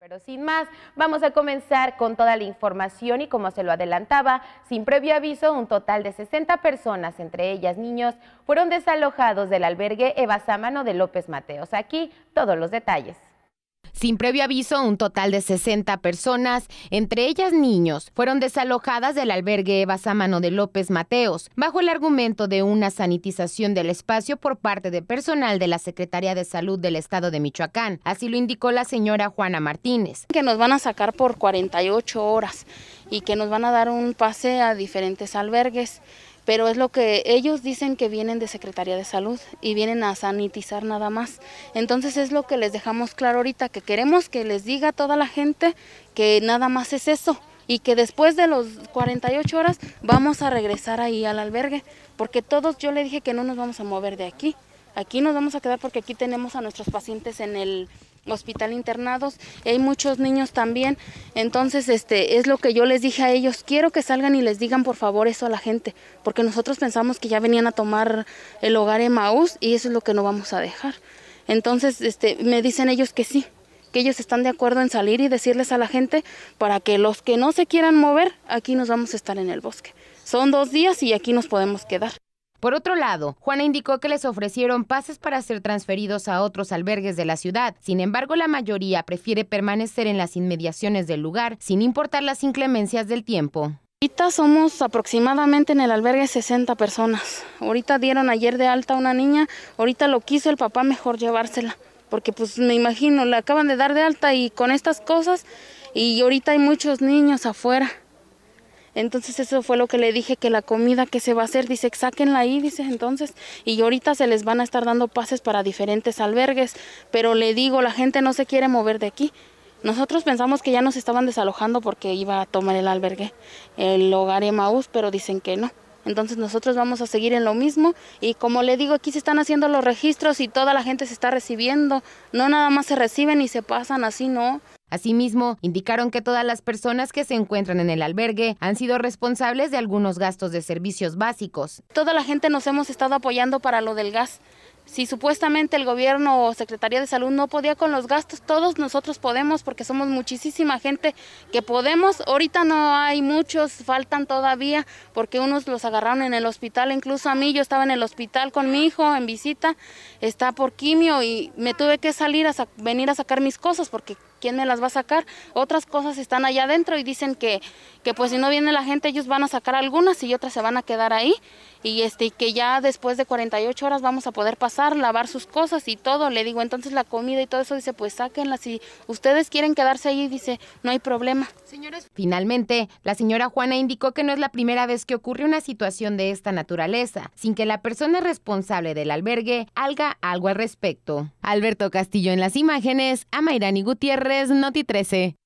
Pero sin más, vamos a comenzar con toda la información y como se lo adelantaba, sin previo aviso, un total de 60 personas, entre ellas niños, fueron desalojados del albergue Eva Sámano de López Mateos. Aquí todos los detalles. Sin previo aviso, un total de 60 personas, entre ellas niños, fueron desalojadas del albergue Eva Sámano de López Mateos, bajo el argumento de una sanitización del espacio por parte de personal de la Secretaría de Salud del Estado de Michoacán. Así lo indicó la señora Juana Martínez. Que nos van a sacar por 48 horas y que nos van a dar un pase a diferentes albergues pero es lo que ellos dicen que vienen de Secretaría de Salud y vienen a sanitizar nada más. Entonces es lo que les dejamos claro ahorita, que queremos que les diga a toda la gente que nada más es eso y que después de los 48 horas vamos a regresar ahí al albergue, porque todos yo le dije que no nos vamos a mover de aquí, aquí nos vamos a quedar porque aquí tenemos a nuestros pacientes en el hospital internados hay muchos niños también. Entonces, este es lo que yo les dije a ellos, quiero que salgan y les digan por favor eso a la gente, porque nosotros pensamos que ya venían a tomar el hogar Emmaus y eso es lo que no vamos a dejar. Entonces, este me dicen ellos que sí, que ellos están de acuerdo en salir y decirles a la gente para que los que no se quieran mover, aquí nos vamos a estar en el bosque. Son dos días y aquí nos podemos quedar. Por otro lado, Juana indicó que les ofrecieron pases para ser transferidos a otros albergues de la ciudad. Sin embargo, la mayoría prefiere permanecer en las inmediaciones del lugar, sin importar las inclemencias del tiempo. Ahorita somos aproximadamente en el albergue 60 personas. Ahorita dieron ayer de alta a una niña, ahorita lo quiso el papá mejor llevársela, porque pues me imagino, la acaban de dar de alta y con estas cosas, y ahorita hay muchos niños afuera. Entonces eso fue lo que le dije, que la comida que se va a hacer, dice, sáquenla ahí, dice entonces, y ahorita se les van a estar dando pases para diferentes albergues, pero le digo, la gente no se quiere mover de aquí. Nosotros pensamos que ya nos estaban desalojando porque iba a tomar el albergue, el hogar Emaús, pero dicen que no, entonces nosotros vamos a seguir en lo mismo y como le digo, aquí se están haciendo los registros y toda la gente se está recibiendo, no nada más se reciben y se pasan así, ¿no? Asimismo, indicaron que todas las personas que se encuentran en el albergue han sido responsables de algunos gastos de servicios básicos. Toda la gente nos hemos estado apoyando para lo del gas si supuestamente el gobierno o Secretaría de Salud no podía con los gastos, todos nosotros podemos porque somos muchísima gente que podemos. Ahorita no hay muchos, faltan todavía porque unos los agarraron en el hospital, incluso a mí yo estaba en el hospital con mi hijo en visita, está por quimio y me tuve que salir a venir a sacar mis cosas porque ¿quién me las va a sacar? Otras cosas están allá adentro y dicen que, que pues si no viene la gente ellos van a sacar algunas y otras se van a quedar ahí y este que ya después de 48 horas vamos a poder pasar, lavar sus cosas y todo. Le digo, entonces la comida y todo eso dice, pues sáquenlas si ustedes quieren quedarse ahí, dice, no hay problema. Señores, finalmente, la señora Juana indicó que no es la primera vez que ocurre una situación de esta naturaleza, sin que la persona responsable del albergue haga algo al respecto. Alberto Castillo en las imágenes, Amairani Gutiérrez, Noti 13.